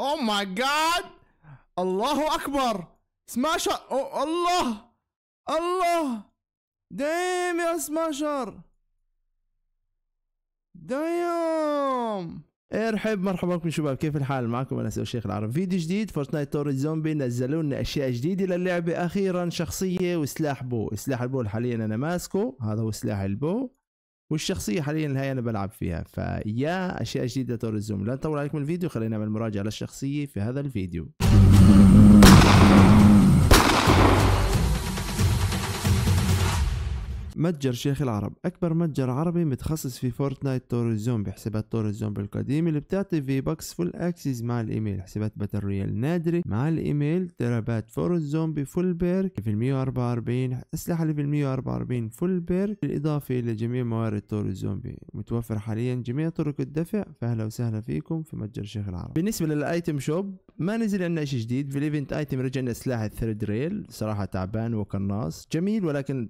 اوه ماي جاد الله اكبر سماشر أو الله الله دايم يا سماشر دايم ارحب مرحبا بكم شباب كيف الحال معكم انا سيد الشيخ العرب فيديو جديد فورتنايت تور زومبي نزلوا لنا اشياء جديده للعبه اخيرا شخصيه وسلاح بو سلاح البو حاليا انا ماسكه هذا هو سلاح البو والشخصيه حاليا اللي هي انا بلعب فيها فيا اشياء جديده دور الزوم لا نطول عليكم الفيديو خلينا نعمل مراجعه للشخصيه في هذا الفيديو متجر شيخ العرب أكبر متجر عربي متخصص في فورتنايت طور الزومبي حسابات طور الزومبي القديم اللي بتعطي في بوكس فول أكسس مع الإيميل حسابات باتل رويال نادري مع الإيميل ترابات فور الزومبي فول بيرك في 144 أسلحة في 144 فول بيرك بالإضافة إلى جميع موارد تور الزومبي متوفر حاليا جميع طرق الدفع فأهلا وسهلا فيكم في متجر شيخ العرب بالنسبة للآيتم شوب ما نزل عندنا شيء جديد في الايفنت ايتم رجعنا سلاح الثريد ريل صراحة تعبان وقناص جميل ولكن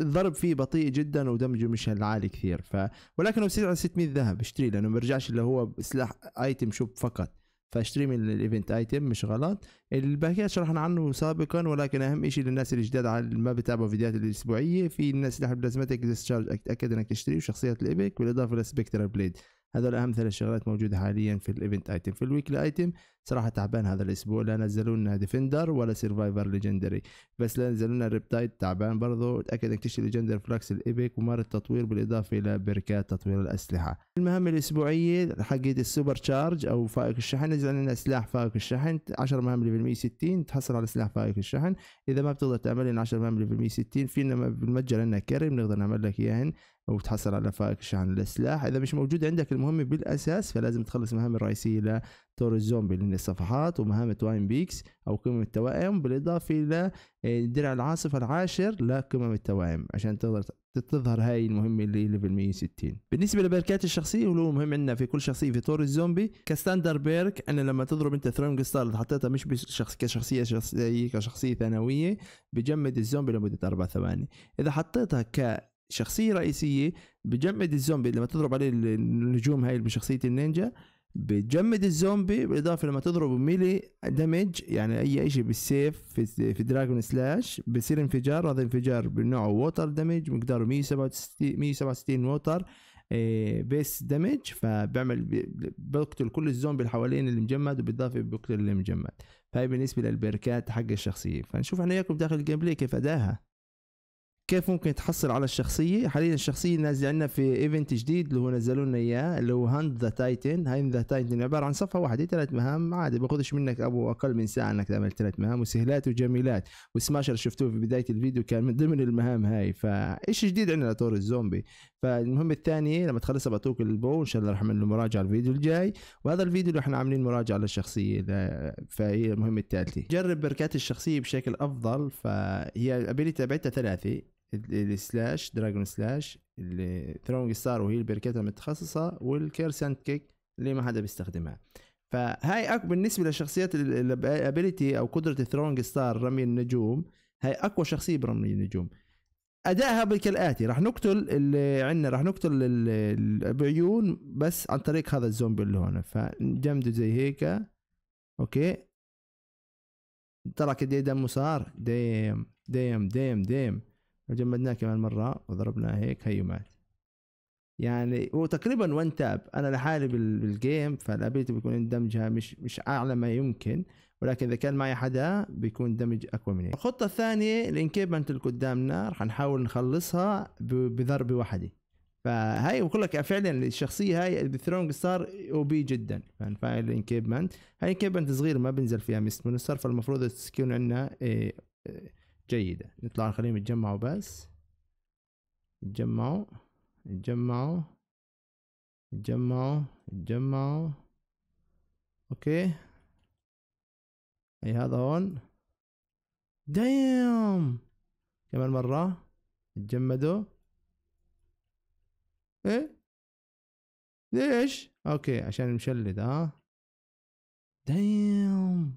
الضرب فيه بطيء جدا ودمجه مش عالي كثير ف ولكن بسعر 600 ذهب اشتري لانه ما بيرجعش اللي هو سلاح ايتم شوب فقط فاشتري من الايفنت ايتم مش غلط الباكيات شرحنا عنه سابقا ولكن اهم شيء للناس الجداد على ما بتابعوا فيديوهات الاسبوعيه في الناس اللي بلازمتك ديسشارج اكد انك تشتري وشخصيات الايبك بالاضافه لسبكتر بليد هذول اهم ثلاث شغلات موجوده حاليا في الايفنت ايتم في الويكلي ايتم صراحه تعبان هذا الاسبوع لا نزلوا لنا ديفندر ولا سيرفايفر ليجندري بس لا نزلوا لنا ريبتايد تعبان برضه تاكد انك تشتري ليجندر فلاكس الايبك ومار التطوير بالاضافه الى بركات تطوير الاسلحه المهام الاسبوعيه حقت السوبر تشارج او فائق الشحن نزل لنا سلاح فائق الشحن 10 مهام ليفل 160 تحصل على سلاح فائق الشحن اذا ما بتقدر تعمل لنا 10 مهام ليفل 160 فينا بالمتجر عندنا كريم نقدر نعمل لك اياهن وتحصل على فائق شحن السلاح اذا مش موجود عندك المهمة بالاساس فلازم تخلص المهام الرئيسية لتور الزومبي اللي هي الصفحات ومهام توايم بيكس او قمم التوائم بالاضافة الى آه، درع العاصفة العاشر لقمم التوائم عشان تقدر تظهر هاي المهمة اللي ليفل 160 بالنسبة لبركات الشخصية واللي هو مهم عندنا في كل شخصية في تور الزومبي كستاندر بيرك أنا لما تضرب أنت ثرونج ستار اذا حطيتها مش بشخص كشخصية شخصية كشخصية ثانوية بجمد الزومبي لمدة أربع ثواني إذا حطيتها ك شخصيه رئيسيه بجمد الزومبي لما تضرب عليه النجوم هاي بشخصيه النينجا بجمد الزومبي بالاضافه لما تضربه ميلي دمج يعني اي شيء بالسيف في في دراجون سلاش بصير انفجار هذا انفجار بنوعه ووتر دمج مقداره 167 167 ووتر بيس دمج فبعمل بقتل كل الزومبي اللي حوالين المجمد وبالاضافه بقتل المجمد فهي بالنسبه للبركات حق الشخصيه فنشوف احنا اياكم داخل الجيم بلاي كيف اداها كيف ممكن تحصل على الشخصيه حاليا الشخصيه نازله عندنا في ايفنت جديد اللي هو نزلوا لنا اياه اللي هو هاند ذا تايتن هاند ذا تايتن عباره عن صفحه واحده ثلاث مهام عادي باخذش منك ابو اقل من ساعه انك تعمل ثلاث مهام وسهلات وجميلات وسماشر شفتوه في بدايه الفيديو كان من ضمن المهام هاي فايش جديد عندنا طور الزومبي فالمهمة الثانية لما تخلصها بعطوك البو ان شاء الله راح اعمل له مراجعه الفيديو الجاي وهذا الفيديو اللي احنا عاملين مراجعه للشخصيه فهي المهمه الثالثه جرب بركات الشخصيه بشكل افضل فهي الابيلتي تبعتها ثلاثه السلاش دراجون سلاش اللي ثرونج ستار وهي البركات المتخصصه والكيرسنت كيك اللي ما حدا بيستخدمها فهاي اكبر بالنسبه للشخصيات الابيلتي او قدره ثرونج ستار رمي النجوم هاي اقوى شخصيه برمي النجوم ادائها كالاتي راح نقتل اللي عندنا راح نقتل العيون بس عن طريق هذا الزومبي اللي هون فنجمده زي هيك اوكي ترى قد ايه دمه صار ديم ديم ديم ديم وجمدناه كمان مره وضربناه هيك هي مات يعني هو تقريبا وان تاب انا لحالي بالجيم فالابيلتي بيكون دمجها مش مش اعلى ما يمكن ولكن اذا كان معي حدا بيكون دمج اقوى من هيك الخطه الثانيه الانكيبمنت اللي قدامنا رح نحاول نخلصها بضربه واحده فهي بقول لك فعلا الشخصيه هاي بثرونج صار او بي جدا يعني فاهم الانكيبمنت هاي انكيبمنت صغير ما بنزل فيها مست مونستر فالمفروض تكون عندنا إيه إيه جيدة نطلع نخليهم يتجمعوا بس يتجمعوا يتجمعوا يتجمعوا يتجمعوا اوكي اي هذا هون دايم كمان مرة يتجمدوا ايه ليش اوكي عشان مشلد ها دايم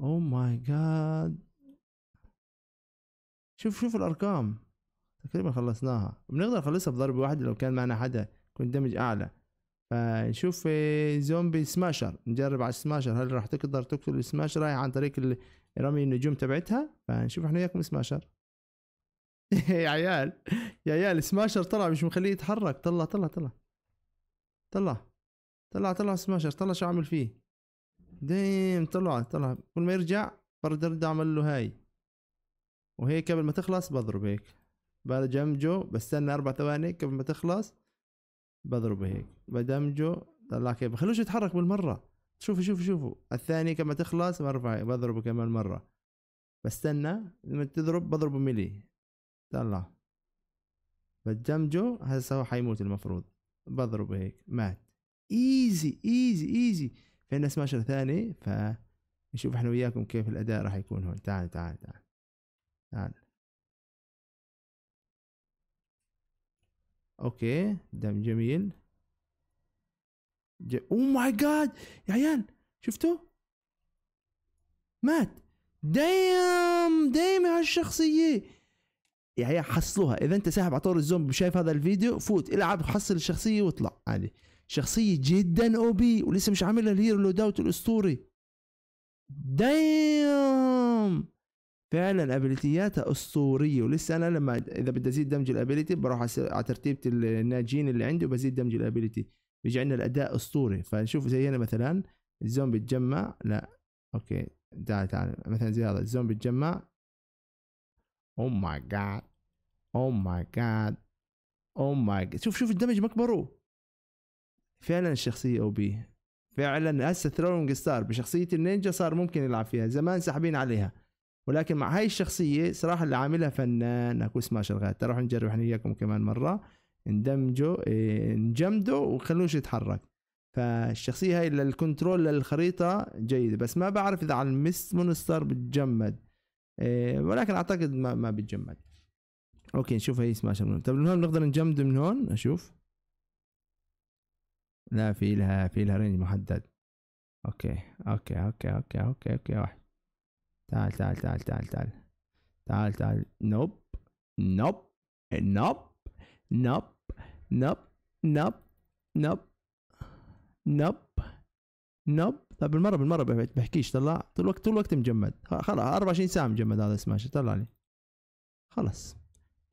او ماي جاد شوف شوف الارقام تقريبا خلصناها بنقدر نخلصها بضربه واحده لو كان معنا حدا يكون دمج اعلى فنشوف آه، زومبي سماشر نجرب على السماشر هل راح تقدر تقتل السماشر هاي عن طريق رمي النجوم تبعتها فنشوف احنا وياكم سماشر يا عيال يا عيال سماشر طلع مش مخليه يتحرك طلع طلع طلع طلع طلع طلع سماشر طلع شو عامل فيه ديم طلع طلع كل ما يرجع برد ارد اعمل له هاي وهيك قبل ما تخلص بضرب هيك بدمجه بستنى اربع ثواني قبل ما تخلص بضربه هيك بدمجه طلع كيف بخلوش يتحرك بالمره شوفوا شوفوا شوفوا الثاني كما تخلص برفع بضربه كمان مره بستنى لما تضرب بضربه ملي طلع بدمجه هسه هو حيموت المفروض بضربه هيك مات ايزي ايزي ايزي في عندنا سماشر ثاني فنشوف احنا وياكم كيف الاداء راح يكون هون تعال تعال تعال يعني اوكي دم جميل او ماي جاد يا عيال شفتوا مات دايم دايم هالشخصية يا عيال حصلوها اذا انت ساحب على طور الزومبي شايف هذا الفيديو فوت العب حصل الشخصية واطلع عادي شخصية جدا او بي ولسه مش عاملها الهيرو لود اوت الاسطوري دايم فعلا ابيلتياتها اسطوريه ولسه انا لما اذا بدي ازيد دمج الابيليتي بروح على ترتيبه الناجين اللي عندي وبزيد دمج الابيليتي بيجي عندنا الاداء اسطوري فنشوف زي هنا مثلا الزومبي تجمع لا اوكي تعال تعال مثلا زي هذا الزومبي تجمع او ماي جاد او ماي جاد او ماي جاد شوف شوف الدمج مكبره فعلا الشخصيه او بي فعلا هسه ثرونج ستار بشخصيه النينجا صار ممكن يلعب فيها زمان ساحبين عليها ولكن مع هاي الشخصيه صراحه اللي عاملها فنان اكو سماش الغاد ترى نجرب احنا وياكم كمان مره ندمجه إيه، نجمده وخلوش يتحرك فالشخصيه هاي للكنترول للخريطه جيده بس ما بعرف اذا على المس مونستر بتجمد إيه، ولكن اعتقد ما ما بتجمد اوكي نشوف هاي سماش من هون طب من هون بنقدر نجمد من هون اشوف لا في لها في لها رينج محدد اوكي اوكي اوكي اوكي اوكي اوكي, أوكي. تعال تعال تعال تعال تعال تعال تعال نوب نوب نوب نوب نوب نوب نوب نوب نوب طيب بالمره بالمره بحكيش طلع طول الوقت طول الوقت مجمد خلاص 24 ساعه مجمد هذا سماش طلع لي خلاص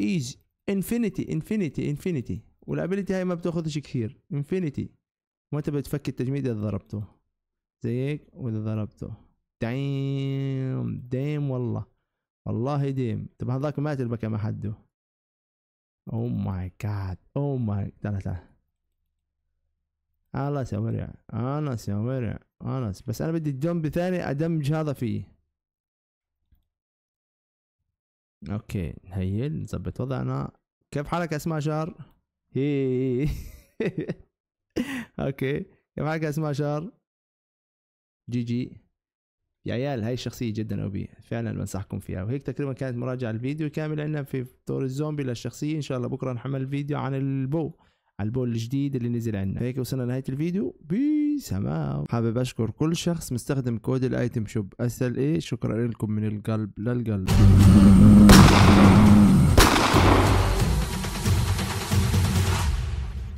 ايزي انفينيتي انفينيتي انفينيتي والابيلتي هاي ما بتاخذش كثير انفينيتي وانت بتفك التجميد اذا ضربته زي هيك واذا ضربته دعيم ديم والله والله ديم طب هذاك مات البكا ما حده او ماي جاد او ماي تعال تعال انا سوارع انا سوارع انس بس انا بدي جنب ثاني ادمج هذا فيه اوكي نهيل نظبط وضعنا كيف حالك اسماء شهر هي اوكي كيف حالك اسماء شهر جي جي يا عيال هاي الشخصيه جدا اوبية فعلا بنصحكم فيها وهيك تقريبا كانت مراجعه الفيديو كامل عندنا في دور الزومبي للشخصيه ان شاء الله بكره نحمل فيديو عن البو على البول الجديد اللي نزل عندنا هيك وصلنا لنهايه الفيديو بيس سماو حابب اشكر كل شخص مستخدم كود الايتم شوب اسال ايه شكرا لكم من القلب للقلب